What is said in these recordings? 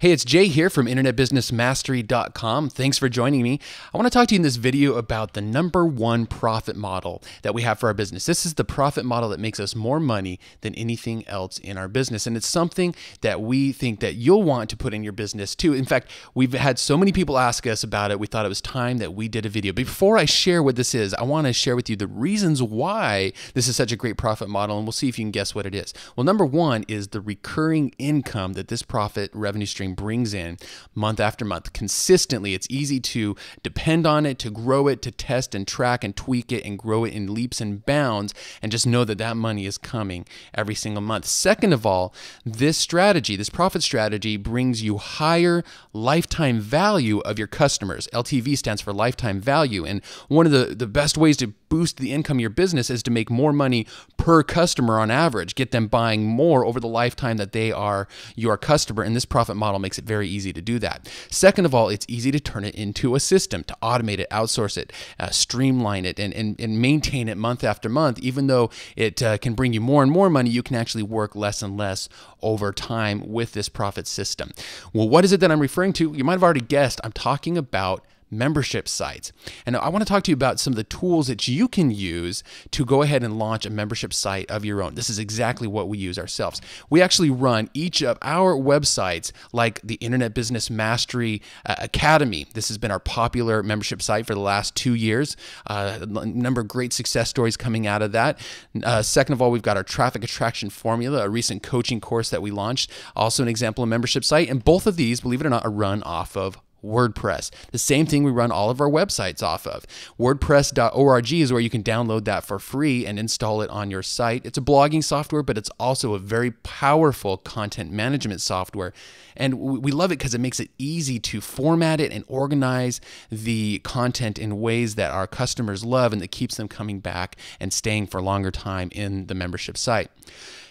Hey, it's Jay here from InternetBusinessMastery.com. Thanks for joining me. I want to talk to you in this video about the number one profit model that we have for our business. This is the profit model that makes us more money than anything else in our business. And it's something that we think that you'll want to put in your business too. In fact, we've had so many people ask us about it. We thought it was time that we did a video. Before I share what this is, I want to share with you the reasons why this is such a great profit model. And we'll see if you can guess what it is. Well, number one is the recurring income that this profit revenue stream brings in month after month consistently. It's easy to depend on it, to grow it, to test and track and tweak it and grow it in leaps and bounds, and just know that that money is coming every single month. Second of all, this strategy, this profit strategy, brings you higher lifetime value of your customers. LTV stands for lifetime value. And one of the, the best ways to boost the income of your business is to make more money per customer on average, get them buying more over the lifetime that they are your customer. And this profit model makes it very easy to do that. Second of all, it's easy to turn it into a system, to automate it, outsource it, uh, streamline it, and, and, and maintain it month after month. Even though it uh, can bring you more and more money, you can actually work less and less over time with this profit system. Well, what is it that I'm referring to? You might have already guessed. I'm talking about membership sites. And I want to talk to you about some of the tools that you can use to go ahead and launch a membership site of your own. This is exactly what we use ourselves. We actually run each of our websites, like the Internet Business Mastery uh, Academy. This has been our popular membership site for the last two years. Uh, a number of great success stories coming out of that. Uh, second of all, we've got our Traffic Attraction Formula, a recent coaching course that we launched, also an example of membership site. And both of these, believe it or not, are run off of WordPress. The same thing we run all of our websites off of. WordPress.org is where you can download that for free and install it on your site. It's a blogging software, but it's also a very powerful content management software. And we love it because it makes it easy to format it and organize the content in ways that our customers love and that keeps them coming back and staying for a longer time in the membership site.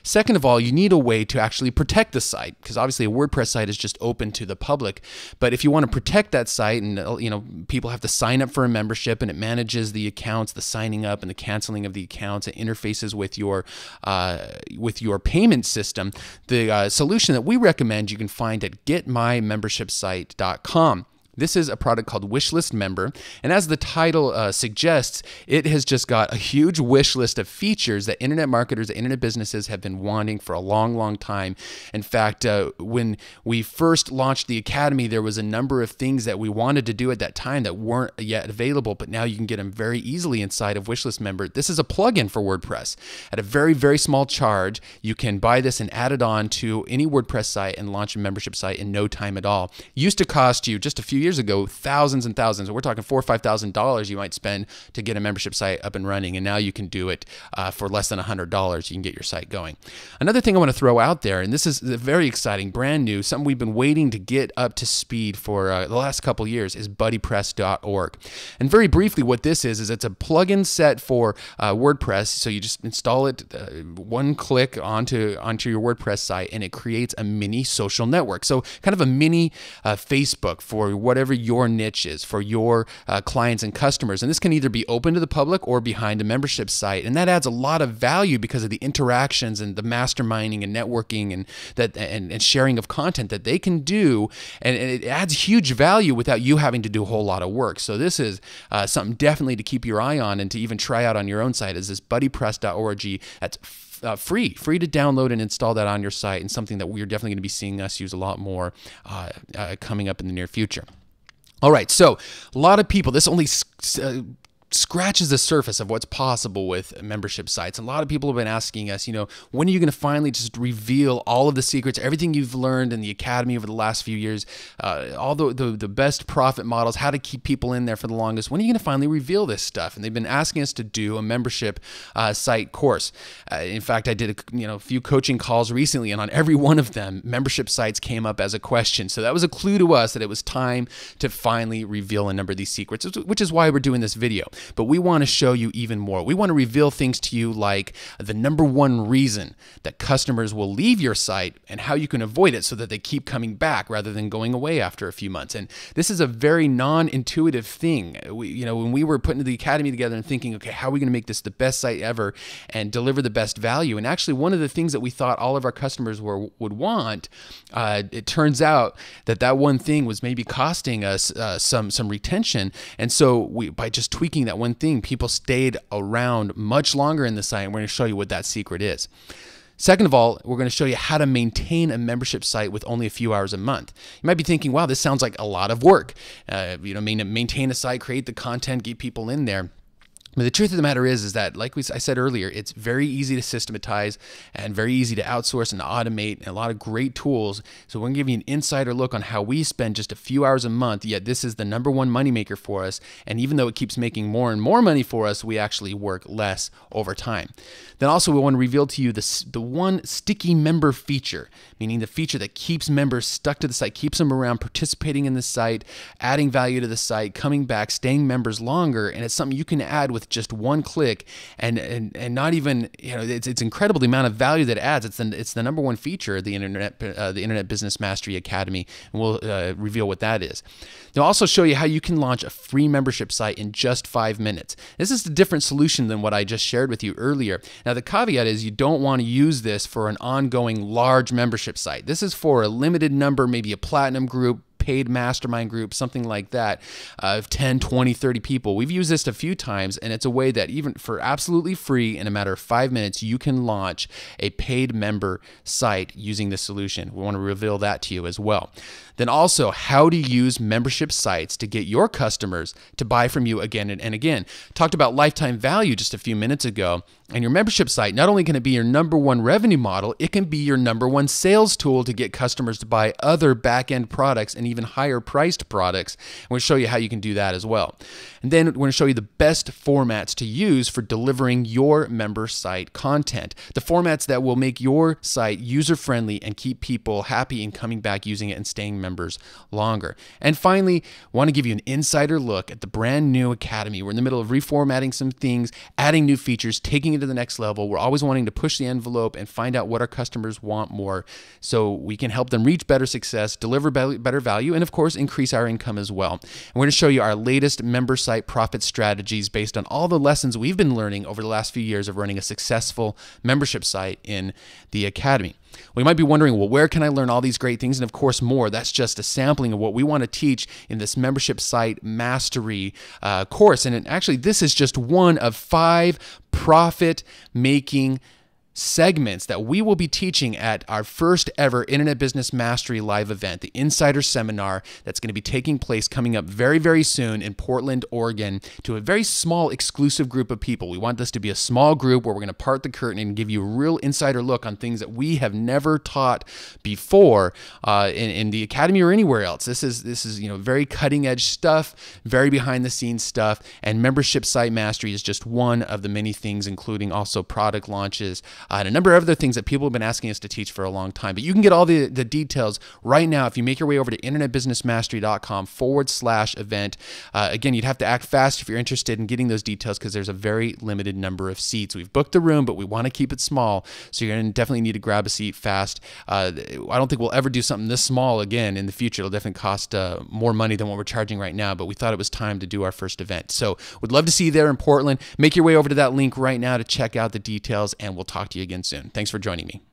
Second of all, you need a way to actually protect the site because obviously a WordPress site is just open to the public. But if you want to protect that site and uh, you know people have to sign up for a membership and it manages the accounts, the signing up and the canceling of the accounts, it interfaces with your uh, with your payment system. The uh, solution that we recommend you can find at getmymembershipsite.com. This is a product called Wishlist Member, and as the title uh, suggests, it has just got a huge wish list of features that internet marketers, internet businesses have been wanting for a long, long time. In fact, uh, when we first launched the Academy, there was a number of things that we wanted to do at that time that weren't yet available, but now you can get them very easily inside of Wishlist Member. This is a plugin for WordPress. At a very, very small charge, you can buy this and add it on to any WordPress site and launch a membership site in no time at all. Used to cost you just a few years ago, thousands and thousands, we're talking four or five thousand dollars you might spend to get a membership site up and running, and now you can do it uh, for less than a hundred dollars. You can get your site going. Another thing I want to throw out there, and this is very exciting, brand new, something we've been waiting to get up to speed for uh, the last couple years, is BuddyPress.org. And very briefly, what this is is it's a plugin set for uh, WordPress. So you just install it uh, one click onto onto your WordPress site, and it creates a mini social network. So kind of a mini uh, Facebook for what whatever your niche is for your uh, clients and customers. And this can either be open to the public or behind a membership site. And that adds a lot of value because of the interactions and the masterminding and networking and that and, and sharing of content that they can do. And, and, it adds huge value without you having to do a whole lot of work. So this is uh, something definitely to keep your eye on and to even try out on your own site is this buddypress.org. That's uh, free, free to download and install that on your site, and something that we're definitely going to be seeing us use a lot more uh, uh, coming up in the near future. All right, so a lot of people, this only uh, scratches the surface of what's possible with membership sites. A lot of people have been asking us, you know, when are you going to finally just reveal all of the secrets, everything you've learned in the academy over the last few years, uh, all the, the, the best profit models, how to keep people in there for the longest. When are you going to finally reveal this stuff? And they've been asking us to do a membership uh, site course. Uh, in fact, I did a, you know a few coaching calls recently, and on every one of them, membership sites came up as a question. So that was a clue to us that it was time to finally reveal a number of these secrets, which is why we're doing this video. But we want to show you even more. We want to reveal things to you like the number one reason that customers will leave your site and how you can avoid it so that they keep coming back rather than going away after a few months. And this is a very non-intuitive thing. We, you know, when we were putting the academy together and thinking, okay, how are we going to make this the best site ever and deliver the best value? And actually, one of the things that we thought all of our customers were would want, uh, it turns out that that one thing was maybe costing us uh, some some retention. And so we by just tweaking that one thing, people stayed around much longer in the site. And we're going to show you what that secret is. Second of all, we're going to show you how to maintain a membership site with only a few hours a month. You might be thinking, wow, this sounds like a lot of work. Uh, you know, maintain a site, create the content, get people in there. But the truth of the matter is, is that like we, I said earlier, it's very easy to systematize and very easy to outsource and automate and a lot of great tools. So we're gonna give you an insider look on how we spend just a few hours a month, yet this is the number one moneymaker for us. And even though it keeps making more and more money for us, we actually work less over time. Then also we wanna reveal to you the the one sticky member feature, meaning the feature that keeps members stuck to the site, keeps them around, participating in the site, adding value to the site, coming back, staying members longer. And it's something you can add with just one click and and, and not even you know it's, it's incredible the amount of value that it adds it's the, it's the number one feature of the internet uh, the internet business mastery academy and we'll uh, reveal what that is they'll also show you how you can launch a free membership site in just five minutes this is a different solution than what i just shared with you earlier now the caveat is you don't want to use this for an ongoing large membership site this is for a limited number maybe a platinum group paid mastermind group, something like that, of 10, 20, 30 people. We've used this a few times, and it's a way that even for absolutely free, in a matter of five minutes, you can launch a paid member site using this solution. We want to reveal that to you as well. Then also how to use membership sites to get your customers to buy from you again and, again. Talked about lifetime value just a few minutes ago. And your membership site not only can it be your number one revenue model, it can be your number one sales tool to get customers to buy other back-end products and even higher priced products. I'm going to show you how you can do that as well. And then we're going to show you the best formats to use for delivering your member site content. The formats that will make your site user-friendly and keep people happy in coming back using it and staying members longer. And finally, want to give you an insider look at the brand new Academy. We're in the middle of reformatting some things, adding new features, taking it to the next level. We're always wanting to push the envelope and find out what our customers want more so we can help them reach better success, deliver better value, and of course, increase our income as well. And we're going to show you our latest member site profit strategies based on all the lessons we've been learning over the last few years of running a successful membership site in the Academy. Well, you might be wondering, well, where can I learn all these great things? And of course, more. That's just a sampling of what we want to teach in this membership site mastery uh, course. And actually, this is just one of five profit making segments that we will be teaching at our first ever Internet Business Mastery live event, the Insider Seminar, that's going to be taking place coming up very, very soon in Portland, Oregon, to a very small, exclusive group of people. We want this to be a small group where we're going to part the curtain and give you a real insider look on things that we have never taught before uh, in, in the academy or anywhere else. This is this is you know very cutting edge stuff, very behind the scenes stuff, and membership site mastery is just one of the many things, including also product launches uh, and a number of other things that people have been asking us to teach for a long time. But you can get all the, the details right now if you make your way over to internetbusinessmastery.com forward slash event. Uh, again, you'd have to act fast if you're interested in getting those details because there's a very limited number of seats. We've booked the room, but we want to keep it small. So you're going to definitely need to grab a seat fast. Uh, I don't think we'll ever do something this small again in the future. It'll definitely cost uh, more money than what we're charging right now, but we thought it was time to do our first event. So would love to see you there in Portland. Make your way over to that link right now to check out the details, and we'll talk to you you again soon. Thanks for joining me.